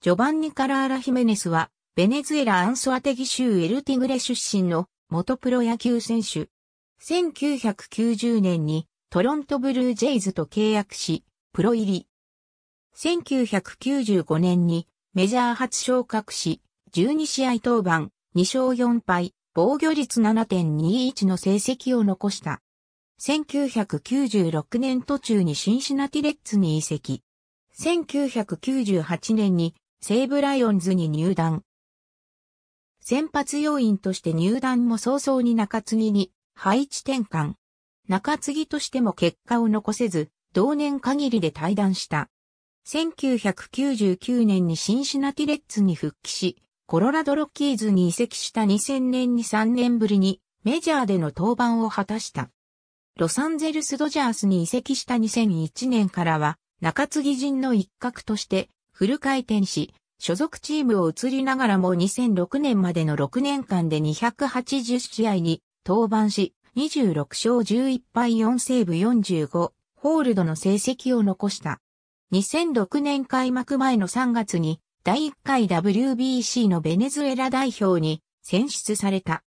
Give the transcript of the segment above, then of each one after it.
ジョバンニ・カラーラ・ヒメネスは、ベネズエラ・アンソアテギ州エルティグレ出身の元プロ野球選手。1990年にトロントブルージェイズと契約し、プロ入り。1995年にメジャー初昇格し、12試合登板、2勝4敗、防御率7.21の成績を残した。1996年途中にシンシナティレッツに移籍。1998年に西武ライオンズに入団。先発要員として入団も早々に中継ぎに配置転換。中継ぎとしても結果を残せず、同年限りで退団した。1999年にシンシナティレッツに復帰し、コロラドロッキーズに移籍した2000年に3年ぶりにメジャーでの登板を果たした。ロサンゼルスドジャースに移籍した2001年からは中継ぎ陣の一角としてフル回転し、所属チームを移りながらも2006年までの6年間で280試合に登板し、26勝11敗4セーブ45、ホールドの成績を残した。2006年開幕前の3月に、第1回 WBC のベネズエラ代表に選出された。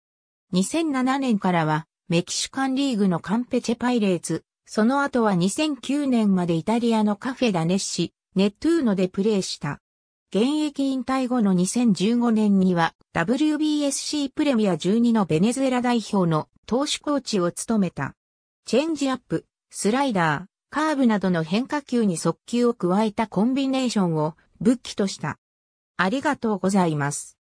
2007年からは、メキシカンリーグのカンペチェパイレーツ、その後は2009年までイタリアのカフェダネッシ、ネットゥーノでプレーした。現役引退後の2015年には WBSC プレミア12のベネズエラ代表の投手コーチを務めた。チェンジアップ、スライダー、カーブなどの変化球に速球を加えたコンビネーションを武器とした。ありがとうございます。